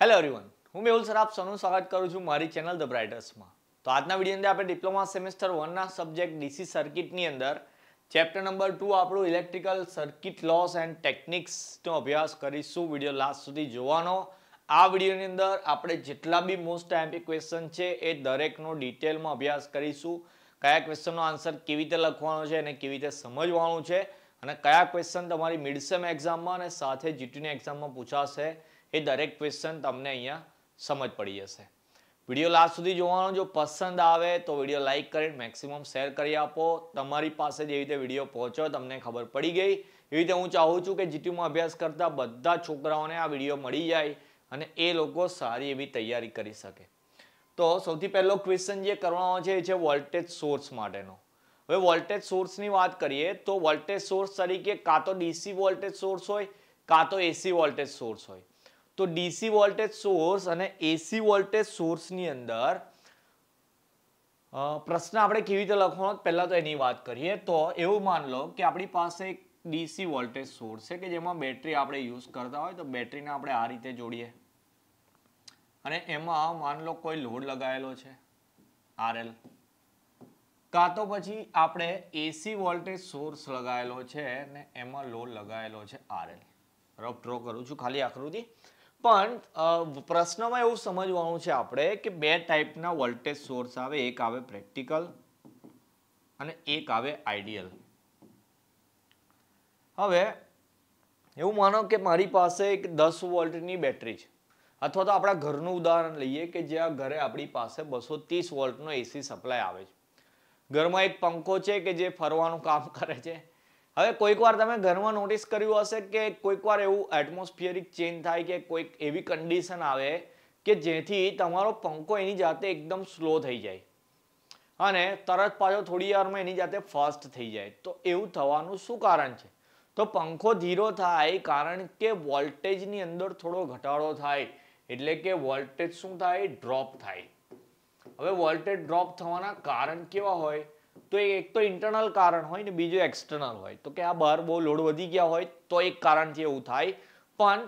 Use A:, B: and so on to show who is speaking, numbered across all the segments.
A: hello everyone હું Mehul sir આપ સૌનું સ્વાગત કરું છું મારી ચેનલ ધ બ્રાઇટર્સમાં તો આજના વિડીયો અંદર આપણે ડિપ્લોમા સેમેસ્ટર વનના સબ્જેક્ટ ડીસી સર્કિટની અંદર ચેપ્ટર નંબર ટુ આપણું ઇલેક્ટ્રિકલ સર્કિટ લોસ એન્ડ ટેકનિક્સનો અભ્યાસ કરીશું વિડીયો લાસ્ટ સુધી જોવાનો આ વિડીયોની અંદર આપણે જેટલા બી મોસ્ટ એમ્પી ક્વેશ્ચન છે એ દરેકનો ડિટેલમાં અભ્યાસ કરીશું કયા ક્વેશ્ચનનો આન્સર કેવી રીતે લખવાનો છે અને કેવી રીતે સમજવાનું છે અને કયા ક્વેશ્ચન તમારી મિડ એક્ઝામમાં અને સાથે જીટીની એક્ઝામમાં પૂછાશે એ દરેક ક્વેશ્ચન તમને અહીંયા સમજ પડી જશે વિડીયો લાસ્ટ સુધી જોવાનો જો પસંદ આવે તો વિડીયો લાઇક કરી મેક્સિમમ શેર કરી આપો તમારી પાસે જેવી રીતે વિડીયો પહોંચ્યો તમને ખબર પડી ગઈ એવી રીતે હું ચાહું છું કે જીટીયુમાં અભ્યાસ કરતા બધા છોકરાઓને આ વિડીયો મળી જાય અને એ લોકો સારી એવી તૈયારી કરી શકે તો સૌથી પહેલો ક્વેશ્ચન જે કરવાનો છે એ છે વોલ્ટેજ સોર્સ માટેનો હવે વોલ્ટેજ સોર્સની વાત કરીએ તો વોલ્ટેજ સોર્સ તરીકે કાં તો ડીસી વોલ્ટેજ સોર્સ હોય કાં તો એસી વોલ્ટેજ સોર્સ હોય તો ડીસી વોલ્ટેજ સોર્સ અને એસી વોલ્ટેજ સોર્સની અંદર પ્રશ્ન આપણે કેવી રીતે લખવાનો પહેલાં તો એની વાત કરીએ તો એવું માન લો કે આપણી પાસે એક ડીસી વોલ્ટેજ સોર્સ છે કે જેમાં બેટરી આપણે યુઝ કરતા હોય તો બેટરીને આપણે આ રીતે જોડીએ અને એમાં માન લો કોઈ લોડ લગાવેલો છે આરએલ કાં તો પછી આપણે એસી વોલ્ટેજ સોર્સ લગાવેલો છે ને એમાં લોડ લગાવેલો છે આરએલ રફ ડ્રો કરું છું ખાલી આકૃતિ પણ પ્રશ્નમાં એવું સમજવાનું છે આપણે કે બે ટાઈપના વોલ્ટેજ સોર્સ આવે એક આવે પ્રેક્ટિકલ અને એક આવે આઈડિયલ હવે એવું માનો કે મારી પાસે એક દસ વોલ્ટની બેટરી છે અથવા તો આપણા ઘરનું ઉદાહરણ લઈએ કે જ્યાં ઘરે આપણી પાસે બસો ત્રીસ વોલ્ટનો એસી સપ્લાય આવે છે ઘરમાં એક પંખો છે કે જે ફરવાનું કામ કરે છે હવે કોઈક વાર તમે ઘરમાં નોટિસ કર્યું હશે કે કોઈક વાર એવું એટમોસ્ફિયરિક ચેન્જ થાય કે કોઈક એવી કન્ડિશન આવે કે જેથી તમારો પંખો એની જાતે એકદમ સ્લો થઈ જાય અને તરત પાછો થોડી વારમાં એની જાતે ફાસ્ટ થઈ જાય તો એવું થવાનું શું કારણ છે તો પંખો ધીરો થાય કારણ કે વોલ્ટેજની અંદર થોડો ઘટાડો થાય એટલે કે વોલ્ટેજ શું થાય ડ્રોપ થાય હવે વોલ્ટેજ ડ્રોપ થવાના કારણ કેવા હોય તો એક તો ઇન્ટરનલ કારણ હોય ને બીજું એક્સટર્નલ હોય તો કે આ બહાર બહુ લોડ વધી ગયા હોય તો એક કારણથી એવું થાય પણ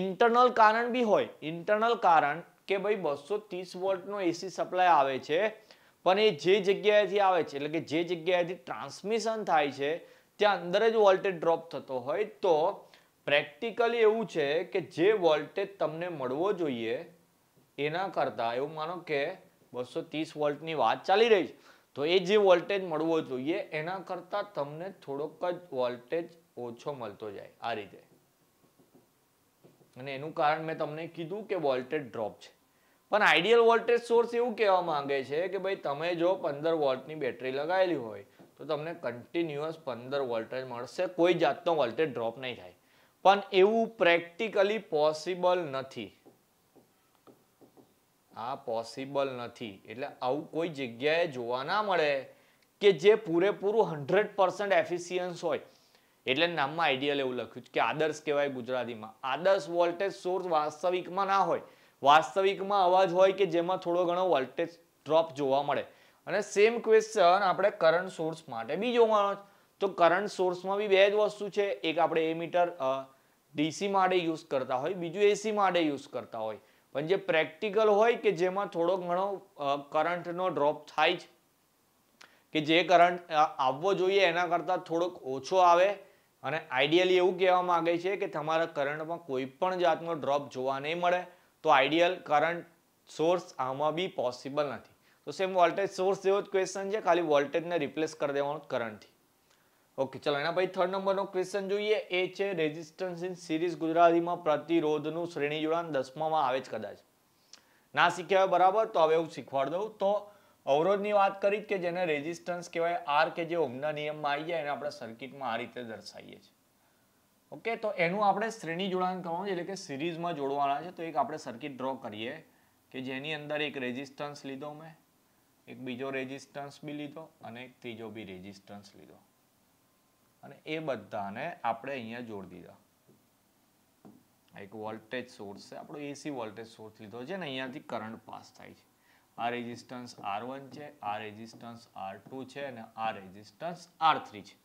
A: ઇન્ટરનલ કારણ બી હોય ઇન્ટરનલ કારણ કે ભાઈ બસો ત્રીસ વોલ્ટનો એસી સપ્લાય આવે છે પણ એ જે જગ્યાએથી આવે છે એટલે કે જે જગ્યાએથી ટ્રાન્સમિશન થાય છે ત્યાં અંદર જ વોલ્ટેજ ડ્રોપ થતો હોય તો પ્રેક્ટિકલી એવું છે કે જે વોલ્ટેજ તમને મળવો જોઈએ એના કરતાં એવું માનો કે બસો ત્રીસ વોલ્ટની વાત ચાલી રહી છે તો એ જે વોલ્ટેજ મળવો જોઈએ એના કરતાં તમને થોડોક જ વોલ્ટેજ ઓછો મળતો જાય આ રીતે અને એનું કારણ મેં તમને કીધું કે વોલ્ટેજ ડ્રોપ છે પણ આઈડિયલ વોલ્ટેજ સોર્સ એવું કહેવા માંગે છે કે ભાઈ તમે જો પંદર વોલ્ટની બેટરી લગાવેલી હોય તો તમને કન્ટિન્યુઅસ પંદર વોલ્ટેજ મળશે કોઈ જાતનો વોલ્ટેજ ડ્રોપ નહીં થાય પણ એવું પ્રેક્ટિકલી પોસિબલ નથી આ પોસિબલ નથી એટલે આવું કોઈ જગ્યાએ જોવા ના મળે કે જે પૂરેપૂરું હંડ્રેડ પર્સન્ટ એફિસિયન્સ હોય એટલે નામમાં આઈડિયલ એવું લખ્યું કે આદર્શ કહેવાય ગુજરાતીમાં આદર્શ વોલ્ટેજ સોર્સ વાસ્તવિકમાં ના હોય વાસ્તવિકમાં અવાજ હોય કે જેમાં થોડો ઘણો વોલ્ટેજ ડ્રોપ જોવા મળે અને સેમ ક્વેશ્ચન આપણે કરંટ સોર્સ માટે બી જોવાનો તો કરંટ સોર્સમાં બી બે જ વસ્તુ છે એક આપણે એ મીટર ડીસી માટે યુઝ કરતા હોય બીજું એસી માટે યુઝ કરતા હોય પણ જે પ્રેક્ટિકલ હોય કે જેમાં થોડો ઘણો કરંટનો ડ્રોપ થાય છે કે જે કરંટ આવવો જોઈએ એના કરતાં થોડોક ઓછો આવે અને આઈડિયલી એવું કહેવા માગે છે કે તમારા કરંટમાં કોઈ પણ જાતનો ડ્રોપ જોવા નહીં મળે તો આઈડિયલ કરંટ સોર્સ આમાં બી પોસિબલ નથી તો સેમ વોલ્ટેજ સોર્સ જેવો જ ક્વેશ્ચન છે ખાલી વોલ્ટેજને રિપ્લેસ કરી દેવાનું કરંટથી ઓકે ચલો એના ભાઈ થર્ડ નંબરનો ક્વેશ્ચન જોઈએ એ છે રેઝિસ્ટન્સ ઇન સિરીઝ ગુજરાતીમાં પ્રતિરોધનું શ્રેણી જોડાણ દસમામાં આવે જ કદાચ ના શીખ્યા હોય બરાબર તો હવે હું શીખવાડ દઉં તો અવરોધની વાત કરી કે જેને રેઝિસ્ટન્સ કહેવાય આર કે જે ઓમના નિયમમાં આવી જાય એને આપણે સર્કિટમાં આ રીતે દર્શાવીએ છીએ ઓકે તો એનું આપણે શ્રેણી જોડાણ કરવાનું છે એટલે કે સિરીઝમાં જોડવાના છે તો એક આપણે સર્કિટ ડ્રો કરીએ કે જેની અંદર એક રેઝિસ્ટન્સ લીધો મેં એક બીજો રેઝિસ્ટન્સ બી લીધો અને એક ત્રીજો બી રેઝિસ્ટન્સ લીધો અને એ બધાને આપણે અહીંયા જોડી દીધા એક વોલ્ટેજ સોર્સ છે આપણો એસી વોલ્ટેજ સોર્સ લીધો છે ને અહીંયાથી કરંટ પાસ થાય છે આ રેઝિસ્ટન્સ આર વન છે આ રેઝિસ્ટન્સ આર ટુ છે અને આ રેઝિસ્ટન્સ આર થ્રી છે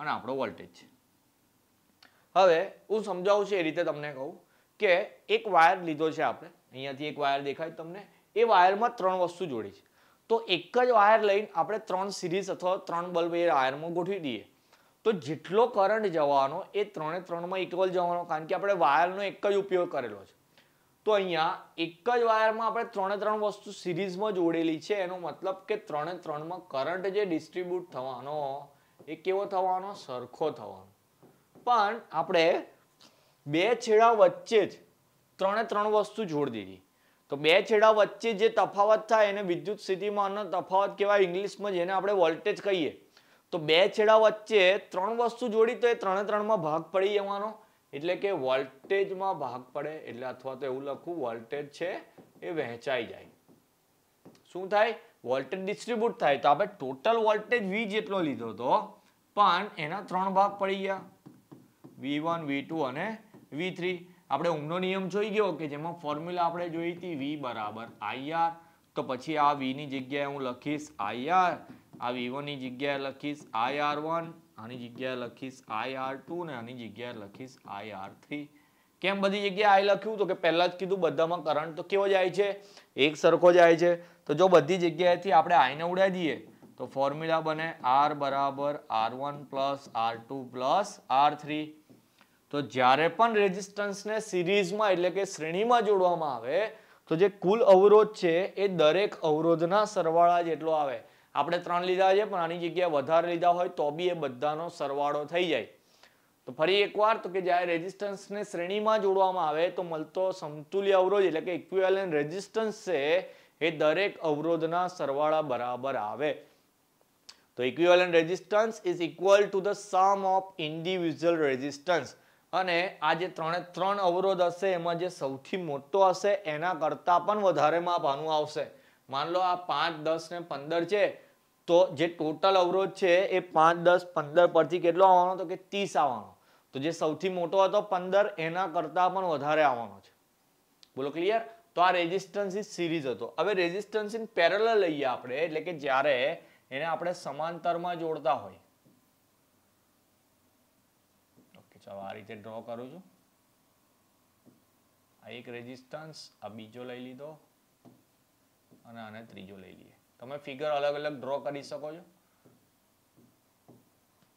A: અને આપણો વોલ્ટેજ છે હવે હું સમજાવું છું એ રીતે તમને કહું કે એક વાયર લીધો છે આપણે અહીંયાથી એક વાયર દેખાય તમને એ વાયરમાં ત્રણ વસ્તુ જોડી છે તો એક જ વાયર લઈને આપણે ત્રણ સિરીઝ અથવા ત્રણ બલ્બ એ વાયરમાં ગોઠવી દઈએ તો જેટલો કરંટ જવાનો એ ત્રણે ત્રણમાં ઇક્વલ જવાનો કારણ કે આપણે વાયરનો એક જ ઉપયોગ કરેલો છે તો અહીંયા એક જ વાયરમાં આપણે ત્રણે ત્રણ વસ્તુ સિરીઝમાં જોડેલી છે એનો મતલબ કે ત્રણે ત્રણમાં કરંટ જે ડિસ્ટ્રીબ્યુટ થવાનો એ કેવો થવાનો સરખો થવાનો પણ આપણે બે છેડા વચ્ચે જ ત્રણે ત્રણ વસ્તુ જોડી દીધી તો બે છેડા વચ્ચે જે તફાવત થાય એને વિદ્યુત સ્થિતિમાનનો તફાવત કહેવાય ઇંગ્લિશમાં જેને આપણે વોલ્ટેજ કહીએ તો બે છેડા વચ્ચે ત્રણ વસ્તુ જોડી તો એ ત્રણે ત્રણમાં ભાગ પડી જવાનો એટલે કે વોલ્ટેજમાં ભાગ પડે એટલે અથવા તો એવું લખવું વોલ્ટેજ છે એ વહેંચાઈ જાય શું થાય વોલ્ટેજ ડિસ્ટ્રીબ્યુટ થાય તો આપણે ટોટલ વોલ્ટેજ વી જેટલો લીધો હતો પણ એના ત્રણ ભાગ પડી ગયા વી વન વી ટુ અને વી થ્રી આપણે ઊંઘનો નિયમ જોઈ ગયો કે જેમાં ફોર્મ્યુલા આપણે જોઈ હતી વી બરાબર આઈઆર તો પછી આ વીની જગ્યાએ હું લખીશ આઈઆર આ આવી ઓની જગ્યાએ લખીશ આઈ આર વન આની જગ્યાએ લખીશ આઈ આર ટુ ને આની જગ્યાએ લખીશ આઈ આર થ્રી કેમ બધી જગ્યાએ આઈ લખ્યું તો કે પહેલાં જ કીધું બધામાં કરંટ તો કેવો જાય છે એક સરખો જાય છે તો જો બધી જગ્યાએથી આપણે આઈને ઉડાઈ દઈએ તો ફોર્મ્યુલા બને આર બરાબર R one plus R two plus R three તો જ્યારે પણ રેઝિસ્ટન્સને સિરીઝમાં એટલે કે શ્રેણીમાં જોડવામાં આવે તો જે કુલ અવરોધ છે એ દરેક અવરોધના સરવાળા જેટલો આવે આપણે ત્રણ લીધા છે પણ આની જગ્યાએ વધારે લીધા હોય તો બી એ બધાનો સરવાળો થઈ જાય તો ફરી એકવાર તો કે જ્યારે રેઝિસ્ટન્સને શ્રેણીમાં જોડવામાં આવે તો મળતો સમતુલ્ય અવરોધ એટલે કે ઇક્વિવેલન્ટ રેઝિસ્ટન્સ છે એ દરેક અવરોધના સરવાળા બરાબર આવે તો equivalent resistance is equal to the sum of individual resistance અને આ જે ત્રણે ત્રણ અવરોધ હશે એમાં જે સૌથી મોટો હશે એના કરતાં પણ વધારે માપ આનું આવશે માન લો આ પાંચ દસ ને પંદર છે તો જે ટોટલ અવરોધ છે એ પાંચ દસ પંદર પરથી કેટલો આવવાનો તો કે ત્રીસ આવવાનો તો જે સૌથી મોટો હતો પંદર એના કરતા પણ વધારે આવવાનો છે બોલો ક્લિયર તો આ રેઝિસ્ટન્સ ઇન સિરીઝ હતો હવે રેઝિસ્ટન્સ ઇન પેરેલ લઈએ આપણે એટલે કે જ્યારે એને આપણે સમાંતરમાં જોડતા હોય ઓકે ચાલો આ રીતે ડ્રો કરું છું આ એક રેઝિસ્ટન્સ આ બીજો લઈ લીધો અને આને ત્રીજો લઈ લઈએ તમે ફિગર અલગ અલગ ડ્રો કરી શકો છો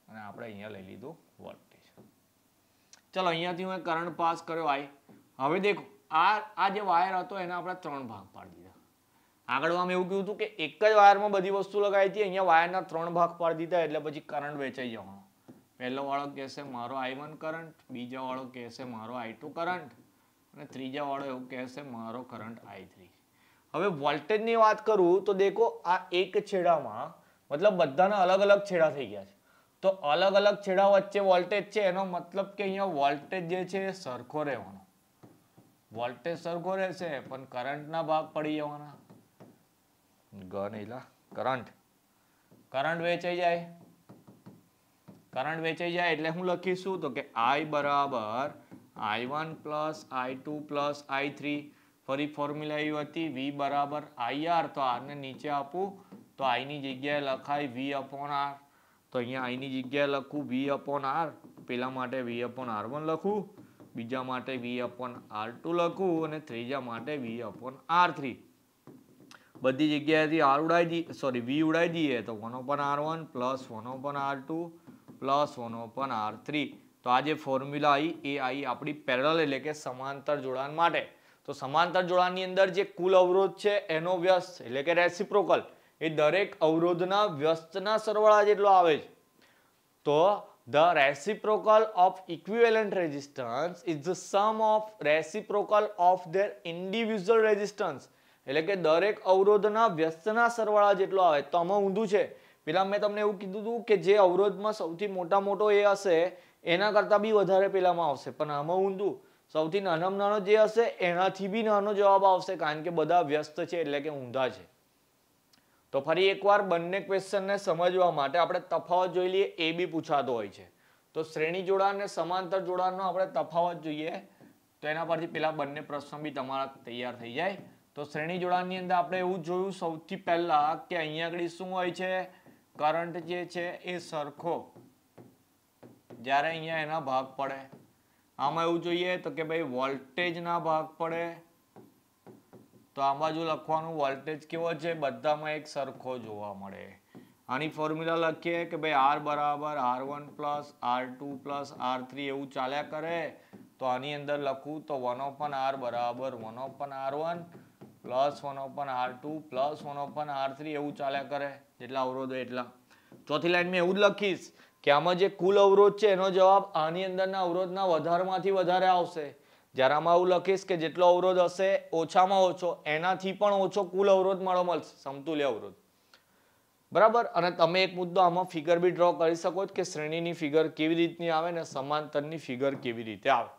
A: અને આપણે અહીંયા લઈ લીધું વોલ્ટેજ ચલો અહીંયાથી મેં કરંટ પાસ કર્યો આઈ હવે દેખો આ આ જે વાયર હતો એના આપણે ત્રણ ભાગ પાડી દીધા આગળ આમ એવું કહ્યું હતું કે એક જ વાયરમાં બધી વસ્તુ લગાવી હતી અહીંયા વાયરના ત્રણ ભાગ પાડી દીધા એટલે પછી કરંટ વેચાઈ જવાનો પહેલો વાળો કહેશે મારો આઈ વન કરંટ બીજા વાળો કહેશે મારો આઈ ટુ કરંટ અને ત્રીજા વાળો એવું કહેશે મારો કરંટ આઈ થ્રી હવે વોલ્ટેજની વાત કરું તો દેખો આ એક છેડામાં મતલબ બધાના અલગ અલગ છેડા થઈ ગયા છે તો અલગ અલગ છેડા વચ્ચે વોલ્ટેજ છે એનો મતલબ કે અહીંયા વોલ્ટેજ જે છે એ સરખો રહેવાનો વોલ્ટેજ સરખો રહેશે પણ કરંટના ભાગ પડી જવાના ગનેલા કરંટ કરંટ વેચાઈ જાય કરંટ વેચાઈ જાય એટલે હું લખીશું તો કે આઈ બરાબર I one plus I two plus I three ફરી ફોર્મ્યુલા એવી હતી વી બરાબર આઈઆર તો આરને નીચે આપું તો આઈની જગ્યાએ લખાય વી અપોન આર તો અહીંયા આઈની જગ્યાએ લખું વી અપોન આર પેલા માટે વી અપોન આર વન લખું બીજા માટે વી અપોન આર ટુ લખું અને ત્રીજા માટે વી અપોન આર થ્રી બધી જગ્યાએથી આર ઉડાઈ દઈએ સોરી વી ઉડાઈ દઈએ તો one upon R one plus one upon R two plus one upon R three તો આ જે ફોર્મ્યુલા આવી એ આવી આપણી પેરેલલ એટલે કે સમાંતર જોડાણ માટે તો સમાંતર જોડાણની અંદર જે કુલ અવરોધ છે એનો વ્યસ્ત એટલે કે રેસિપ્રોકલ એ દરેક અવરોધના વ્યસ્તના સરવાળા જેટલો આવે છે તો the reciprocal of equivalent resistance is the sum of reciprocal of their individual resistance એટલે કે દરેક અવરોધના વ્યસ્તના સરવાળા જેટલો આવે તો આમાં ઊંધું છે પેલા મેં તમને એવું કીધું હતું કે જે અવરોધમાં સૌથી મોટા મોટો એ હશે એના કરતાં બી વધારે પેલામાં આવશે પણ આમાં ઊંધું સૌથી નાનામાં નાનો જે હશે એનાથી બી નાનો જવાબ આવશે કારણ કે બધા વ્યસ્ત છે એટલે કે ઊંધા છે તો ફરી એકવાર બંને ક્વેશ્ચનને સમજવા માટે આપણે તફાવત જોઈ લઈએ એ બી પૂછાતો હોય છે તો શ્રેણી જોડાણ અને સમાંતર જોડાણનો આપણે તફાવત જોઈએ તો એના પરથી પેલા બંને પ્રશ્નો બી તમારા તૈયાર થઈ જાય તો શ્રેણી જોડાણની અંદર આપણે એવું જોયું સૌથી પહેલા કે અહીંયા આગળ શું હોય છે કરંટ જે છે એ સરખો જ્યારે અહીંયા એના ભાગ પડે આમાં એવું જોઈએ તો કે ભાઈ વોલ્ટેજના ભાગ પડે તો આ બાજુ લખવાનું વોલ્ટેજ કેવો છે બધામાં એક સરખો જોવા મળે આની ફોર્મ્યુલા લખીએ કે ભાઈ આર બરાબર R one plus R two plus R three એવું ચાલ્યા કરે તો આની અંદર લખું તો વન ઓપન આર બરાબર one upon R one plus one upon R two plus one upon R three એવું ચાલ્યા કરે જેટલા અવરોધો એટલા ચોથી મેં એવું જ લખીશ કે આમાં જે કુલ અવરોધ છે એનો જવાબ આની અંદરના અવરોધના વધારમાંથી વધારે આવશે જ્યારે આમાં એવું લખીશ કે જેટલો અવરોધ હશે ઓછામાં ઓછો એનાથી પણ ઓછો કુલ અવરોધ મળો મળશે સમતુલ્ય અવરોધ બરાબર અને તમે એક મુદ્દો આમાં ફિગર બી ડ્રો કરી શકો કે શ્રેણીની ફિગર કેવી રીતની આવે ને સમાંતરની ફિગર કેવી રીતે આવે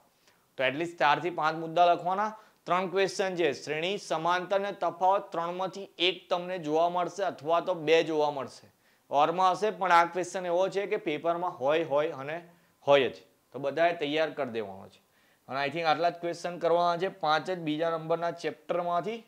A: તો એટલીસ્ટ ચારથી પાંચ મુદ્દા લખવાના ત્રણ ક્વેશ્ચન છે શ્રેણી સમાંતર ને તફાવત ત્રણમાંથી એક તમને જોવા મળશે અથવા તો બે જોવા મળશે ઓરમાં હશે પણ આ ક્વેશ્ચન એવો છે કે પેપરમાં હોય હોય અને હોય જ તો બધાએ તૈયાર કરી દેવાનો છે અને આઈ થિંક આટલા જ ક્વેશ્ચન કરવાના છે પાંચ જ બીજા નંબરના ચેપ્ટરમાંથી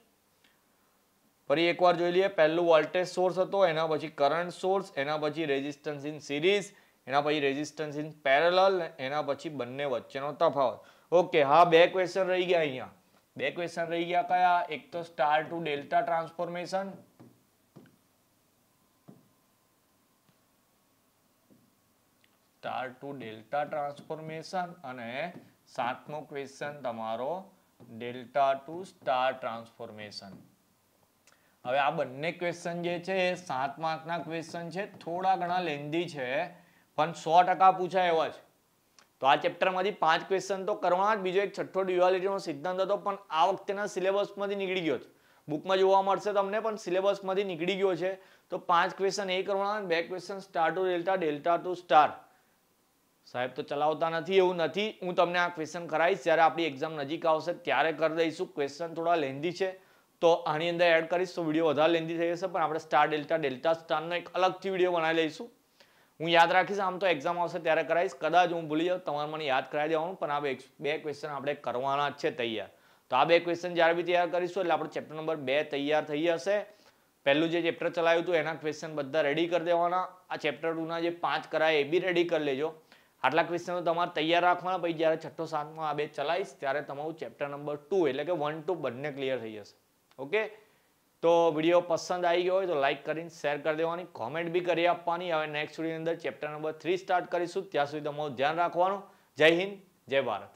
A: ફરી એકવાર જોઈ લઈએ પહેલું વોલ્ટેજ સોર્સ હતો એના પછી કરંટ સોર્સ એના પછી રેઝિસ્ટન્સ ઇન સિરીઝ એના પછી રેઝિસ્ટન્સ ઇન પેરેલલ એના પછી બંને વચ્ચેનો તફાવત ઓકે હા બે ક્વેશ્ચન રહી ગયા અહીંયા બે ક્વેશ્ચન રહી ગયા કયા એક તો star to delta transformation star to delta transformation અને સાતમો ક્વેશ્ચન તમારો ડેલ્ટા ટુ સ્ટાર ટ્રાન્સફોર્મેશન હવે આ બંને ક્વેશ્ચન જે છે એ સાત માર્કના ક્વેશ્ચન છે થોડા ઘણા લેન્ધી છે પણ સો ટકા પૂછાય એવા છે તો આ ચેપ્ટરમાંથી પાંચ ક્વેશ્ચન તો કરવાના જ બીજો એક છઠ્ઠો ડ્યુઆલિટીનો સિદ્ધાંત હતો પણ આ વખતેના સિલેબસમાંથી નીકળી ગયો છે બુકમાં જોવા મળશે તમને પણ સિલેબસમાંથી નીકળી ગયો છે તો પાંચ ક્વેશ્ચન એ કરવાના બે question star to delta delta to star સાહેબ તો ચલાવતા નથી એવું નથી હું તમને આ ક્વેશ્ચન કરાવીશ જ્યારે આપણી એક્ઝામ નજીક આવશે ત્યારે કરી દઈશું ક્વેશ્ચન થોડા લેન્ધી છે તો આની અંદર એડ કરીશ તો વિડીયો વધારે લેન્ધી થઈ જશે પણ આપણે સ્ટાર ડેલ્ટા ડેલ્ટા સ્ટારનો એક અલગથી વિડીયો બનાવી લઈશું હું યાદ રાખીશ આમ તો એક્ઝામ આવશે ત્યારે કરાવીશ કદાચ હું ભૂલી જાઉં તમારે મને યાદ કરાવી દેવાનું પણ આ બે ક્વેશ્ચન આપણે કરવાના જ છે તૈયાર તો આ બે ક્વેશ્ચન જ્યારે બી તૈયાર કરીશું એટલે આપણો ચેપ્ટર નંબર બે તૈયાર થઈ જશે પહેલું જે ચેપ્ટર ચલાવ્યું હતું એના ક્વેશ્ચન બધા રેડી કરી દેવાના આ ચેપ્ટર ટુના જે પાંચ કરાય એ બી રેડી કરી લેજો આટલા ક્વેશ્ચનો તમારે તૈયાર રાખવાના પછી જ્યારે છઠ્ઠો સાતમાં આ બે ચલાવીશ ત્યારે તમારું ચેપ્ટર નંબર ટુ એટલે કે વન ટુ બંને ક્લિયર થઈ જશે ઓકે તો વિડીયો પસંદ આવી ગયો હોય તો લાઇક કરીને શેર કરી દેવાની કોમેન્ટ બી કરી આપવાની હવે નેક્સ્ટ વિડીયોની અંદર ચેપ્ટર નંબર થ્રી સ્ટાર્ટ કરીશું ત્યાં સુધી તમારું ધ્યાન રાખવાનું જય હિન્દ જય ભારત